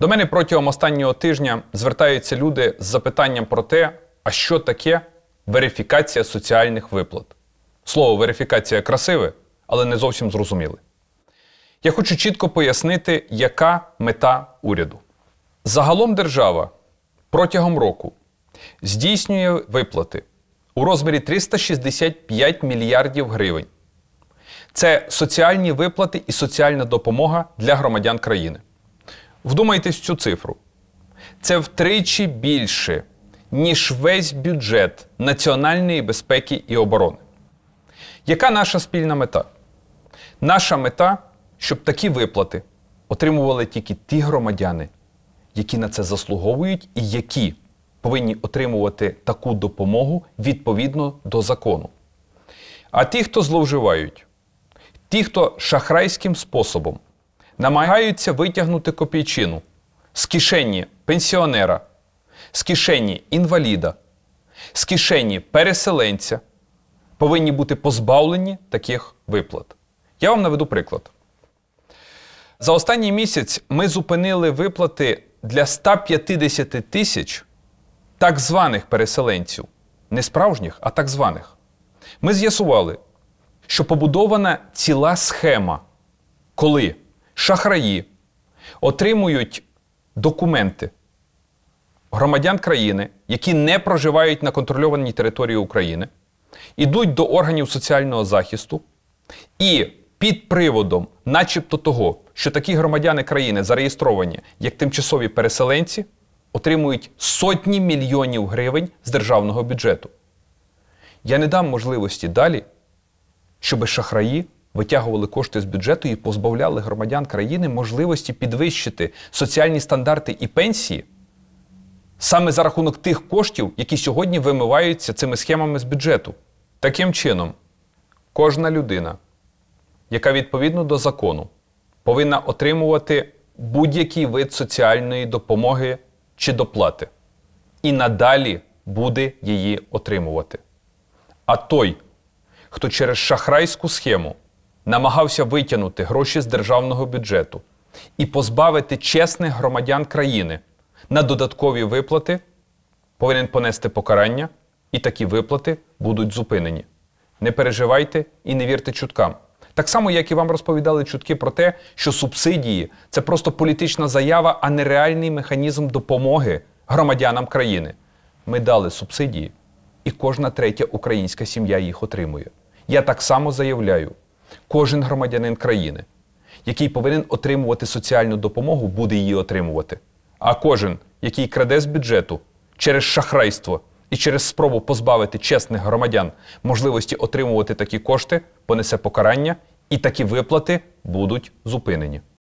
До мене протягом останнього тижня звертаються люди з запитанням про те, а що таке верифікація соціальних виплат. Слово верифікація красиве, але не зовсім зрозуміле. Я хочу чітко пояснити, яка мета уряду. Загалом держава протягом року здійснює виплати у розмірі 365 мільярдів гривень. Це соціальні виплати і соціальна допомога для громадян країни. Вдумайтесь цю цифру. Це втричі більше, ніж весь бюджет національної безпеки і оборони. Яка наша спільна мета? Наша мета, щоб такі виплати отримували тільки ті громадяни, які на це заслуговують і які повинні отримувати таку допомогу відповідно до закону. А ті, хто зловживають, ті, хто шахрайським способом намагаються витягнути копійчину з кишені пенсіонера, з кишені інваліда, з кишені переселенця, повинні бути позбавлені таких виплат. Я вам наведу приклад. За останній місяць ми зупинили виплати для 150 тисяч так званих переселенців. Не справжніх, а так званих. Ми з'ясували, що побудована ціла схема, коли шахраї отримують документи громадян країни, які не проживають на контрольованій території України, ідуть до органів соціального захисту і під приводом, начебто того, що такі громадяни країни зареєстровані як тимчасові переселенці, отримують сотні мільйонів гривень з державного бюджету. Я не дам можливості далі, щоб шахраї витягували кошти з бюджету і позбавляли громадян країни можливості підвищити соціальні стандарти і пенсії саме за рахунок тих коштів, які сьогодні вимиваються цими схемами з бюджету. Таким чином, кожна людина, яка відповідно до закону повинна отримувати будь-який вид соціальної допомоги чи доплати, і надалі буде її отримувати. А той, хто через шахрайську схему намагався витягнути гроші з державного бюджету і позбавити чесних громадян країни на додаткові виплати, повинен понести покарання, і такі виплати будуть зупинені. Не переживайте і не вірте чуткам. Так само, як і вам розповідали чутки про те, що субсидії це просто політична заява, а не реальний механізм допомоги громадянам країни. Ми дали субсидії, і кожна третя українська сім'я їх отримує. Я так само заявляю. Кожен громадянин країни, який повинен отримувати соціальну допомогу, буде її отримувати. А кожен, який краде з бюджету через шахрайство і через спробу позбавити чесних громадян можливості отримувати такі кошти, понесе покарання, і такі виплати будуть зупинені.